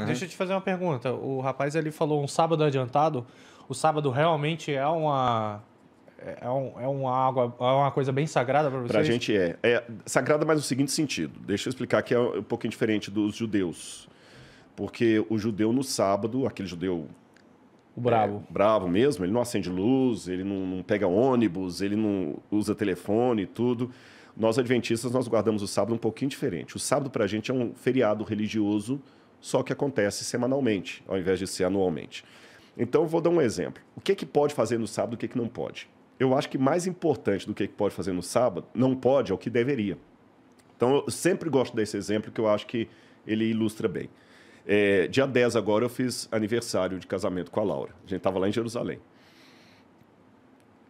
Uhum. Deixa eu te fazer uma pergunta. O rapaz ali falou um sábado adiantado. O sábado realmente é uma é, um, é, uma, água, é uma coisa bem sagrada para vocês? Para a gente é. é. Sagrada, mas no seguinte sentido. Deixa eu explicar que é um pouquinho diferente dos judeus. Porque o judeu no sábado, aquele judeu. O bravo. É, bravo mesmo, ele não acende luz, ele não, não pega ônibus, ele não usa telefone e tudo. Nós adventistas, nós guardamos o sábado um pouquinho diferente. O sábado para a gente é um feriado religioso só que acontece semanalmente, ao invés de ser anualmente. Então, vou dar um exemplo. O que, é que pode fazer no sábado e o que, é que não pode? Eu acho que mais importante do que, é que pode fazer no sábado, não pode, é o que deveria. Então, eu sempre gosto desse exemplo, que eu acho que ele ilustra bem. É, dia 10 agora eu fiz aniversário de casamento com a Laura. A gente estava lá em Jerusalém.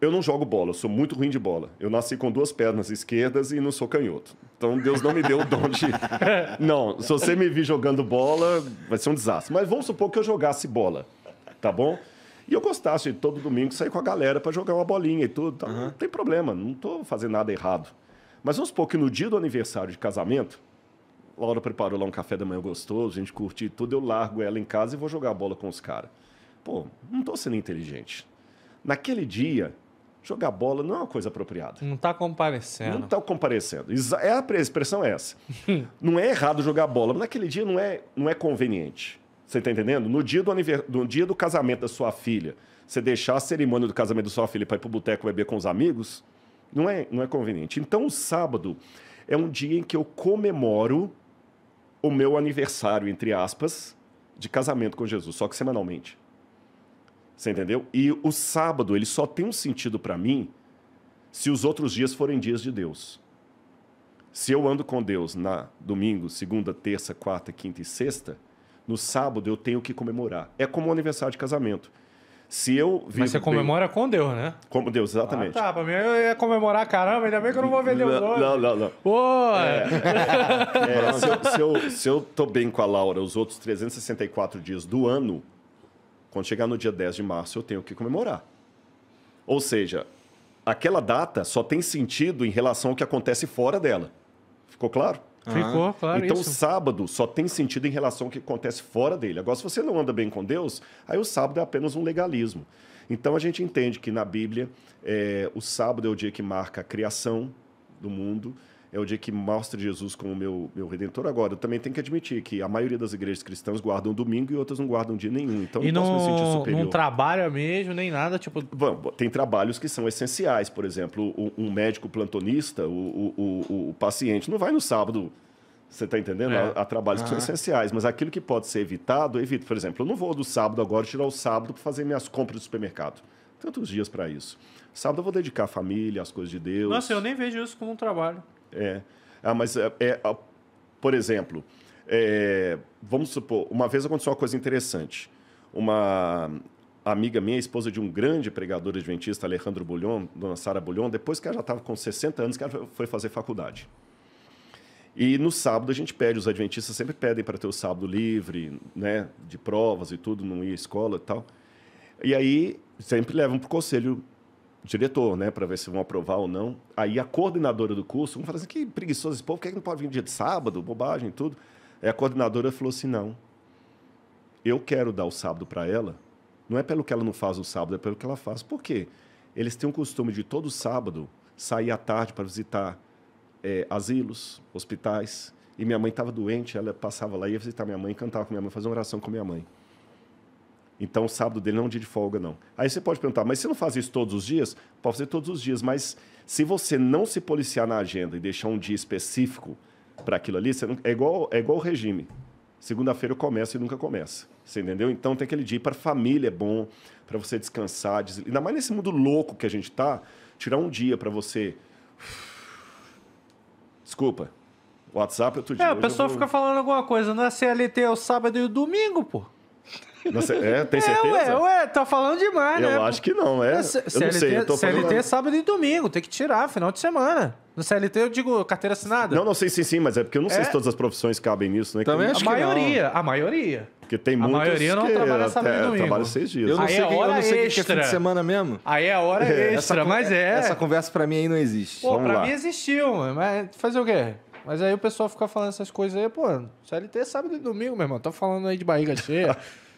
Eu não jogo bola, sou muito ruim de bola. Eu nasci com duas pernas esquerdas e não sou canhoto. Então Deus não me deu o dom de. Não, se você me vir jogando bola, vai ser um desastre. Mas vamos supor que eu jogasse bola, tá bom? E eu gostasse de todo domingo sair com a galera para jogar uma bolinha e tudo. Tá? Uhum. Não tem problema, não tô fazendo nada errado. Mas vamos supor que no dia do aniversário de casamento, Laura preparou lá um café da manhã gostoso, a gente curtiu tudo, eu largo ela em casa e vou jogar bola com os caras. Pô, não tô sendo inteligente. Naquele dia, jogar bola não é uma coisa apropriada. Não está comparecendo. Não está comparecendo. É a expressão é essa. não é errado jogar bola, mas naquele dia não é, não é conveniente. Você está entendendo? No dia, do anivers... no dia do casamento da sua filha, você deixar a cerimônia do casamento da sua filha para ir para o boteco beber com os amigos, não é, não é conveniente. Então, o sábado é um dia em que eu comemoro o meu aniversário, entre aspas, de casamento com Jesus, só que semanalmente. Você entendeu? E o sábado, ele só tem um sentido para mim se os outros dias forem dias de Deus. Se eu ando com Deus na domingo, segunda, terça, quarta, quinta e sexta, no sábado eu tenho que comemorar. É como um aniversário de casamento. Se eu Mas você comemora bem... com Deus, né? Como Deus, exatamente. Ah, tá, pra mim eu ia comemorar, caramba, ainda bem que eu não vou vender os outros. Não, não, não. Pô! é, é, se, eu, se, eu, se eu tô bem com a Laura os outros 364 dias do ano, quando chegar no dia 10 de março, eu tenho que comemorar. Ou seja, aquela data só tem sentido em relação ao que acontece fora dela. Ficou claro? Ah. Ficou, claro. Então, isso. sábado só tem sentido em relação ao que acontece fora dele. Agora, se você não anda bem com Deus, aí o sábado é apenas um legalismo. Então, a gente entende que na Bíblia, é, o sábado é o dia que marca a criação do mundo, é o dia que mostra Jesus como meu, meu redentor. Agora, eu também tenho que admitir que a maioria das igrejas cristãs guardam domingo e outras não guardam dia nenhum. Então, e não, não posso me sentir superior. não trabalha mesmo, nem nada, tipo... Bom, tem trabalhos que são essenciais. Por exemplo, um médico plantonista, o, o, o, o paciente não vai no sábado você está entendendo? É. Há, trabalhos que são ah. essenciais, mas aquilo que pode ser evitado, eu evito. Por exemplo, eu não vou do sábado agora tirar o sábado para fazer minhas compras do supermercado. Tantos dias para isso. Sábado eu vou dedicar à família, às coisas de Deus. Nossa, eu nem vejo isso como um trabalho. É. Ah, mas, é, é ah, por exemplo, é, vamos supor, uma vez aconteceu uma coisa interessante. Uma amiga minha, esposa de um grande pregador adventista, Alejandro Bulhon, dona Sara Bulhon, depois que ela já estava com 60 anos, que ela foi fazer faculdade. E no sábado a gente pede, os adventistas sempre pedem para ter o sábado livre, né, de provas e tudo, não ir à escola e tal. E aí sempre levam para o conselho diretor, né, para ver se vão aprovar ou não. Aí a coordenadora do curso, um fala assim: que preguiçoso esse povo, por que não pode vir dia de sábado, bobagem e tudo. Aí a coordenadora falou assim: não, eu quero dar o sábado para ela, não é pelo que ela não faz o sábado, é pelo que ela faz. Por quê? Eles têm o costume de todo sábado sair à tarde para visitar é, asilos, hospitais. E minha mãe estava doente, ela passava lá, ia visitar minha mãe, cantava com minha mãe, fazia uma oração com minha mãe. Então, o sábado dele não é um dia de folga, não. Aí você pode perguntar, mas você não faz isso todos os dias? Pode fazer todos os dias, mas se você não se policiar na agenda e deixar um dia específico para aquilo ali, não... é, igual, é igual o regime. Segunda-feira eu começo e nunca começa. Você entendeu? Então, tem aquele dia para família é bom, para você descansar. Des... Ainda mais nesse mundo louco que a gente está, tirar um dia para você. Desculpa. WhatsApp é outro é, dia. É, a pessoa vou... fica falando alguma coisa. é né? CLT é o sábado e o domingo, pô. Nossa, é, tem certeza? É, ué, ué, tá falando demais, eu né? Eu acho que não, é. é eu CLT, sei, eu tô CLT é sábado e domingo, tem que tirar, final de semana. No CLT eu digo carteira assinada. Não, não sei sim, sim, mas é porque eu não é... sei se todas as profissões cabem nisso, né? Também que... acho a maioria, não. a maioria. Porque tem muitos. A maioria não que trabalha é, sábado e é, domingo. Trabalha seis dias. Eu não aí sei, é hora eu não sei extra. que é fim de semana mesmo. Aí é hora é. extra, mas é. Essa conversa pra mim aí não existe. Pô, Vamos pra lá. mim existiu, mas fazer o quê? Mas aí o pessoal fica falando essas coisas aí, pô, CLT é sábado e domingo, meu irmão. Tá falando aí de barriga cheia,